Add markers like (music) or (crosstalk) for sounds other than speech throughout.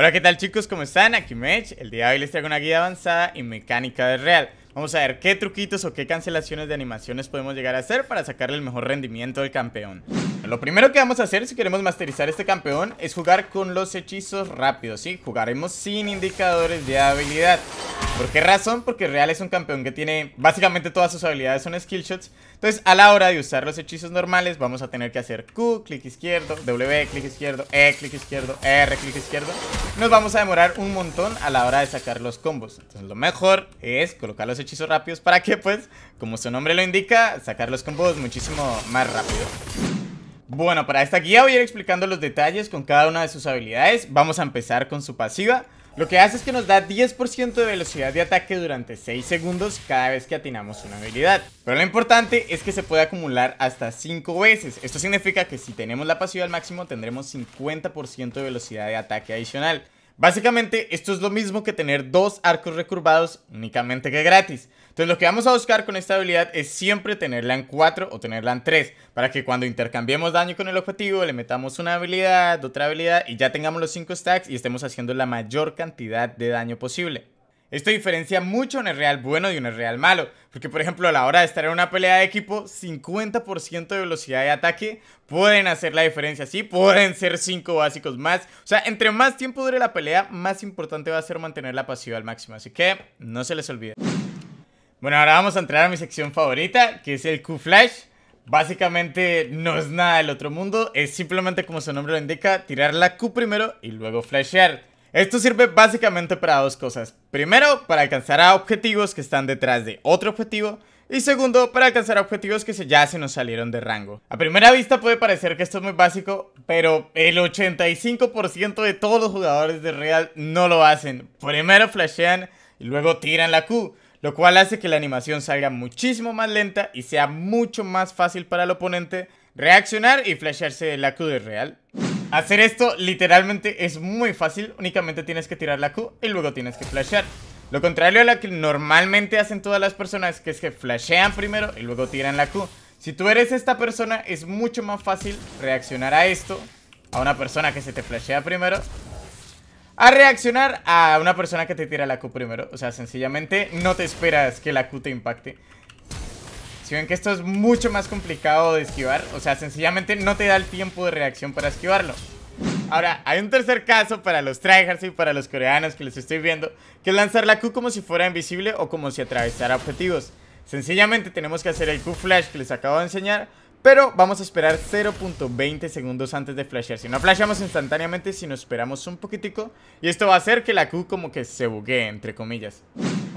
Hola, ¿qué tal chicos? ¿Cómo están? Aquí Mech. El día de hoy les traigo una guía avanzada y mecánica de real. Vamos a ver qué truquitos o qué cancelaciones de animaciones podemos llegar a hacer para sacar el mejor rendimiento del campeón. Lo primero que vamos a hacer si queremos masterizar este campeón es jugar con los hechizos rápidos, ¿sí? Jugaremos sin indicadores de habilidad. ¿Por qué razón? Porque Real es un campeón que tiene básicamente todas sus habilidades son skill Entonces a la hora de usar los hechizos normales vamos a tener que hacer Q, clic izquierdo, W, clic izquierdo, E, clic izquierdo, R, clic izquierdo. Nos vamos a demorar un montón a la hora de sacar los combos. Entonces lo mejor es colocar los hechizos rápidos para que, pues, como su nombre lo indica, sacar los combos muchísimo más rápido. Bueno, para esta guía voy a ir explicando los detalles con cada una de sus habilidades. Vamos a empezar con su pasiva. Lo que hace es que nos da 10% de velocidad de ataque durante 6 segundos cada vez que atinamos una habilidad. Pero lo importante es que se puede acumular hasta 5 veces. Esto significa que si tenemos la pasiva al máximo tendremos 50% de velocidad de ataque adicional. Básicamente, esto es lo mismo que tener dos arcos recurvados únicamente que gratis. Entonces, lo que vamos a buscar con esta habilidad es siempre tenerla en 4 o tenerla en 3, para que cuando intercambiemos daño con el objetivo, le metamos una habilidad, otra habilidad, y ya tengamos los 5 stacks y estemos haciendo la mayor cantidad de daño posible. Esto diferencia mucho un real bueno y un real malo, porque por ejemplo a la hora de estar en una pelea de equipo, 50% de velocidad de ataque pueden hacer la diferencia, sí, pueden ser 5 básicos más. O sea, entre más tiempo dure la pelea, más importante va a ser mantener la pasiva al máximo, así que no se les olvide. Bueno, ahora vamos a entrar a mi sección favorita, que es el Q-Flash. Básicamente no es nada del otro mundo, es simplemente como su nombre lo indica, tirar la Q primero y luego flashear. Esto sirve básicamente para dos cosas. Primero, para alcanzar a objetivos que están detrás de otro objetivo. Y segundo, para alcanzar objetivos que ya se nos salieron de rango. A primera vista puede parecer que esto es muy básico, pero el 85% de todos los jugadores de Real no lo hacen. Primero flashean y luego tiran la Q, lo cual hace que la animación salga muchísimo más lenta y sea mucho más fácil para el oponente reaccionar y flashearse la Q de Real. Hacer esto literalmente es muy fácil, únicamente tienes que tirar la Q y luego tienes que flashear. Lo contrario a lo que normalmente hacen todas las personas, que es que flashean primero y luego tiran la Q. Si tú eres esta persona, es mucho más fácil reaccionar a esto, a una persona que se te flashea primero, a reaccionar a una persona que te tira la Q primero. O sea, sencillamente no te esperas que la Q te impacte. Si ven que esto es mucho más complicado de esquivar, o sea, sencillamente no te da el tiempo de reacción para esquivarlo. Ahora, hay un tercer caso para los tryhards y para los coreanos que les estoy viendo, que es lanzar la Q como si fuera invisible o como si atravesara objetivos. Sencillamente tenemos que hacer el Q flash que les acabo de enseñar, pero vamos a esperar 0.20 segundos antes de flashear. Si no flashamos instantáneamente, si no esperamos un poquitico, y esto va a hacer que la Q como que se buguee, entre comillas.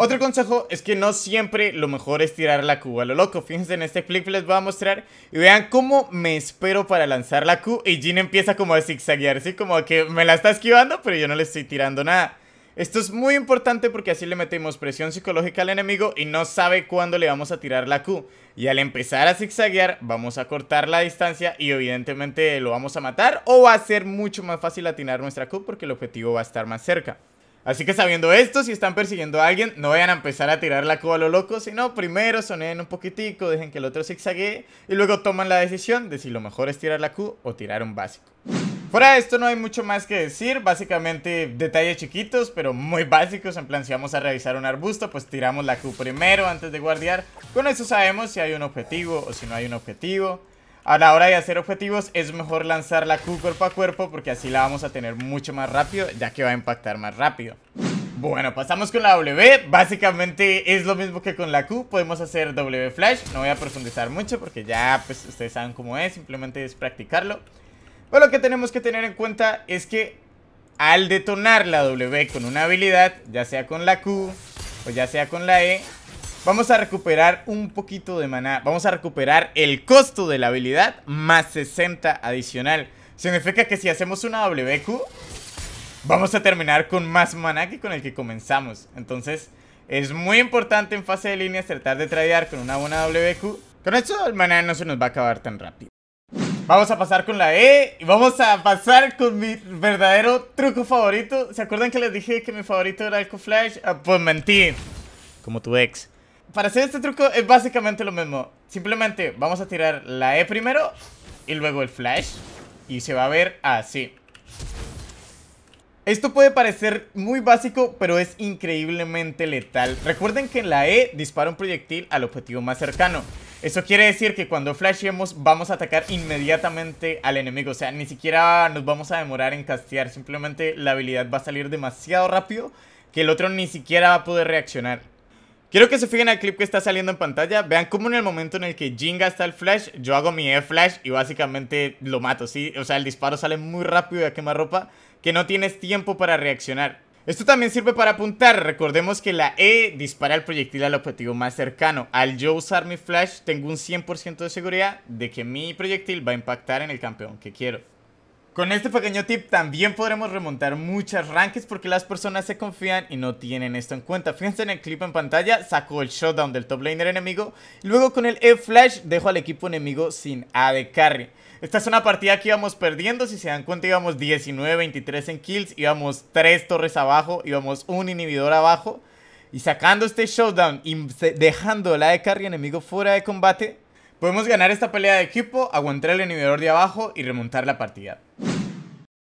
Otro consejo es que no siempre lo mejor es tirar la Q a lo loco. Fíjense en este clip les voy a mostrar y vean cómo me espero para lanzar la Q y Jin empieza como a zigzaguear, así Como que me la está esquivando pero yo no le estoy tirando nada. Esto es muy importante porque así le metemos presión psicológica al enemigo y no sabe cuándo le vamos a tirar la Q. Y al empezar a zigzaguear vamos a cortar la distancia y evidentemente lo vamos a matar o va a ser mucho más fácil atinar nuestra Q porque el objetivo va a estar más cerca. Así que sabiendo esto, si están persiguiendo a alguien, no vayan a empezar a tirar la Q a lo loco, sino primero sonen un poquitico, dejen que el otro zigzaguee y luego toman la decisión de si lo mejor es tirar la Q o tirar un básico. Fuera de esto no hay mucho más que decir, básicamente detalles chiquitos pero muy básicos, en plan si vamos a realizar un arbusto pues tiramos la Q primero antes de guardiar, con eso sabemos si hay un objetivo o si no hay un objetivo. A la hora de hacer objetivos es mejor lanzar la Q cuerpo a cuerpo porque así la vamos a tener mucho más rápido ya que va a impactar más rápido. Bueno, pasamos con la W, básicamente es lo mismo que con la Q, podemos hacer W flash, no voy a profundizar mucho porque ya pues ustedes saben cómo es, simplemente es practicarlo. Pero lo que tenemos que tener en cuenta es que al detonar la W con una habilidad, ya sea con la Q o ya sea con la E, Vamos a recuperar un poquito de maná. Vamos a recuperar el costo de la habilidad más 60 adicional. Significa que si hacemos una WQ, vamos a terminar con más maná que con el que comenzamos. Entonces, es muy importante en fase de línea tratar de tradear con una buena WQ. Con esto el maná no se nos va a acabar tan rápido. Vamos a pasar con la E y vamos a pasar con mi verdadero truco favorito. ¿Se acuerdan que les dije que mi favorito era el Flash? Ah, pues mentí. Como tu ex para hacer este truco es básicamente lo mismo. Simplemente vamos a tirar la E primero y luego el flash. Y se va a ver así. Esto puede parecer muy básico, pero es increíblemente letal. Recuerden que en la E dispara un proyectil al objetivo más cercano. Eso quiere decir que cuando flashemos vamos a atacar inmediatamente al enemigo. O sea, ni siquiera nos vamos a demorar en castear. Simplemente la habilidad va a salir demasiado rápido que el otro ni siquiera va a poder reaccionar. Quiero que se fijen al clip que está saliendo en pantalla. Vean cómo en el momento en el que jinga gasta el flash, yo hago mi E-flash y básicamente lo mato, ¿sí? O sea, el disparo sale muy rápido de ropa, que no tienes tiempo para reaccionar. Esto también sirve para apuntar. Recordemos que la E dispara el proyectil al objetivo más cercano. Al yo usar mi flash, tengo un 100% de seguridad de que mi proyectil va a impactar en el campeón que quiero. Con este pequeño tip también podremos remontar muchas rankings porque las personas se confían y no tienen esto en cuenta. Fíjense en el clip en pantalla, sacó el showdown del top laner enemigo. luego con el E-Flash dejó al equipo enemigo sin A carry. Esta es una partida que íbamos perdiendo, si se dan cuenta íbamos 19-23 en kills, íbamos 3 torres abajo, íbamos un inhibidor abajo. Y sacando este showdown y dejando la de carry enemigo fuera de combate, Podemos ganar esta pelea de equipo, aguantar el inhibidor de abajo y remontar la partida.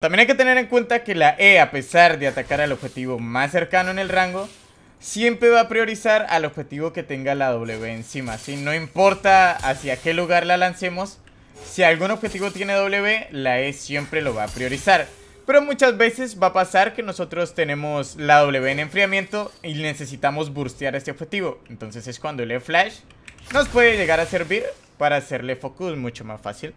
También hay que tener en cuenta que la E, a pesar de atacar al objetivo más cercano en el rango, siempre va a priorizar al objetivo que tenga la W encima, Así No importa hacia qué lugar la lancemos, si algún objetivo tiene W, la E siempre lo va a priorizar. Pero muchas veces va a pasar que nosotros tenemos la W en enfriamiento y necesitamos burstear este objetivo. Entonces es cuando el E-Flash nos puede llegar a servir para hacerle focus mucho más fácil.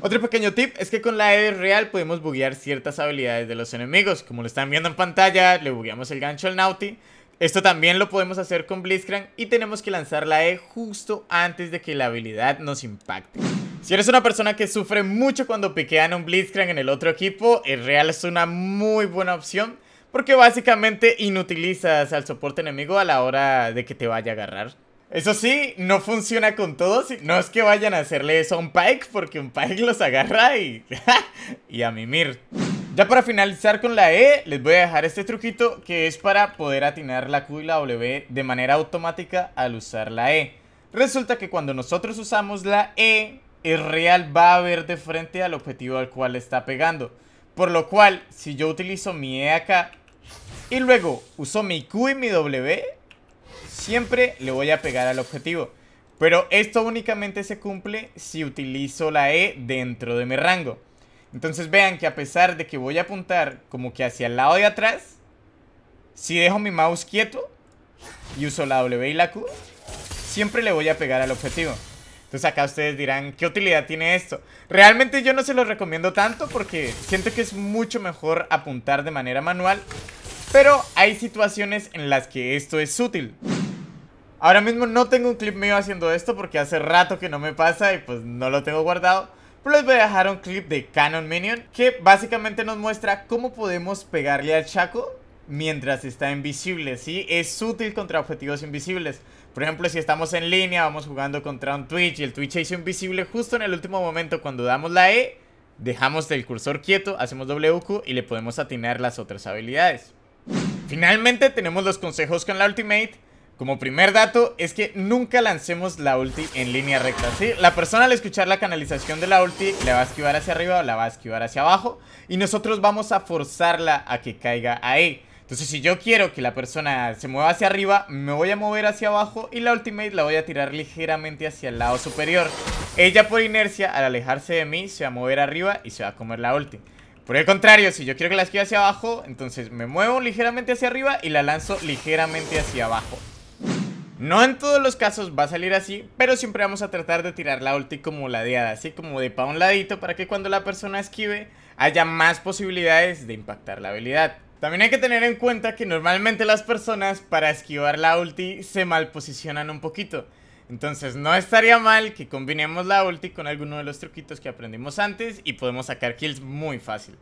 Otro pequeño tip es que con la E real podemos buguear ciertas habilidades de los enemigos. Como lo están viendo en pantalla, le bugueamos el gancho al Nauti. Esto también lo podemos hacer con Blitzcrank y tenemos que lanzar la E justo antes de que la habilidad nos impacte. Si eres una persona que sufre mucho cuando piquean un Blitzcrank en el otro equipo, el Real es una muy buena opción porque básicamente inutilizas al soporte enemigo a la hora de que te vaya a agarrar. Eso sí, no funciona con todos. No es que vayan a hacerle eso a un Pike, porque un Pike los agarra y. (laughs) y a mimir. Ya para finalizar con la E, les voy a dejar este truquito que es para poder atinar la Q y la W de manera automática al usar la E. Resulta que cuando nosotros usamos la E, el real va a ver de frente al objetivo al cual está pegando. Por lo cual, si yo utilizo mi E acá y luego uso mi Q y mi W, Siempre le voy a pegar al objetivo. Pero esto únicamente se cumple si utilizo la E dentro de mi rango. Entonces vean que a pesar de que voy a apuntar como que hacia el lado de atrás, si dejo mi mouse quieto y uso la W y la Q, siempre le voy a pegar al objetivo. Entonces acá ustedes dirán, ¿qué utilidad tiene esto? Realmente yo no se lo recomiendo tanto porque siento que es mucho mejor apuntar de manera manual, pero hay situaciones en las que esto es útil. Ahora mismo no tengo un clip mío haciendo esto porque hace rato que no me pasa y pues no lo tengo guardado. Pero les voy a dejar un clip de Canon Minion que básicamente nos muestra cómo podemos pegarle al Chaco mientras está invisible, ¿sí? Es útil contra objetivos invisibles. Por ejemplo, si estamos en línea, vamos jugando contra un Twitch y el Twitch hizo invisible justo en el último momento cuando damos la E, dejamos el cursor quieto, hacemos WQ y le podemos atinar las otras habilidades. Finalmente tenemos los consejos con la Ultimate como primer dato es que nunca lancemos la ulti en línea recta, Si La persona al escuchar la canalización de la ulti la va a esquivar hacia arriba o la va a esquivar hacia abajo y nosotros vamos a forzarla a que caiga ahí. Entonces si yo quiero que la persona se mueva hacia arriba, me voy a mover hacia abajo y la ultimate la voy a tirar ligeramente hacia el lado superior. Ella por inercia, al alejarse de mí, se va a mover arriba y se va a comer la ulti. Por el contrario, si yo quiero que la esquive hacia abajo, entonces me muevo ligeramente hacia arriba y la lanzo ligeramente hacia abajo. No en todos los casos va a salir así, pero siempre vamos a tratar de tirar la ulti como ladeada, así como de pa un ladito, para que cuando la persona esquive haya más posibilidades de impactar la habilidad. También hay que tener en cuenta que normalmente las personas para esquivar la ulti se mal posicionan un poquito. Entonces no estaría mal que combinemos la ulti con alguno de los truquitos que aprendimos antes y podemos sacar kills muy fácil.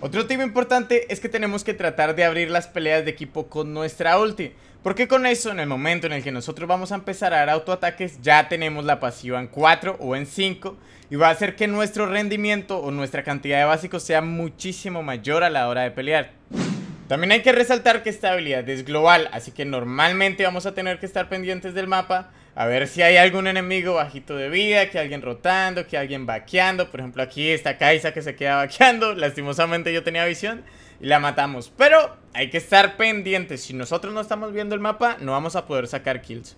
Otro tema importante es que tenemos que tratar de abrir las peleas de equipo con nuestra ulti. Porque con eso, en el momento en el que nosotros vamos a empezar a dar autoataques, ya tenemos la pasiva en 4 o en 5. Y va a hacer que nuestro rendimiento o nuestra cantidad de básicos sea muchísimo mayor a la hora de pelear. También hay que resaltar que esta habilidad es global, así que normalmente vamos a tener que estar pendientes del mapa a ver si hay algún enemigo bajito de vida, que alguien rotando, que alguien vaqueando. Por ejemplo, aquí está Kaisa que se queda vaqueando. (laughs) Lastimosamente yo tenía visión y la matamos. Pero hay que estar pendientes. Si nosotros no estamos viendo el mapa, no vamos a poder sacar kills.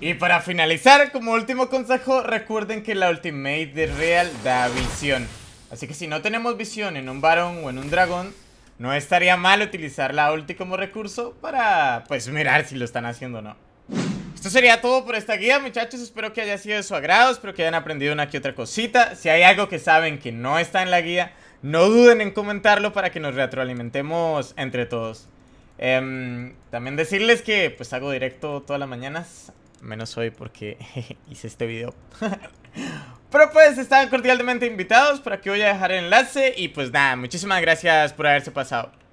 Y para finalizar, como último consejo, recuerden que la ultimate de Real da visión. Así que si no tenemos visión en un varón o en un dragón, no estaría mal utilizar la ulti como recurso para, pues, mirar si lo están haciendo o no sería todo por esta guía, muchachos. Espero que haya sido de su agrado. Espero que hayan aprendido una que otra cosita. Si hay algo que saben que no está en la guía, no duden en comentarlo para que nos retroalimentemos entre todos. Em, también decirles que pues hago directo todas las mañanas. Menos hoy porque (laughs) hice este video. (laughs) Pero pues están cordialmente invitados. Por aquí voy a dejar el enlace. Y pues nada, muchísimas gracias por haberse pasado.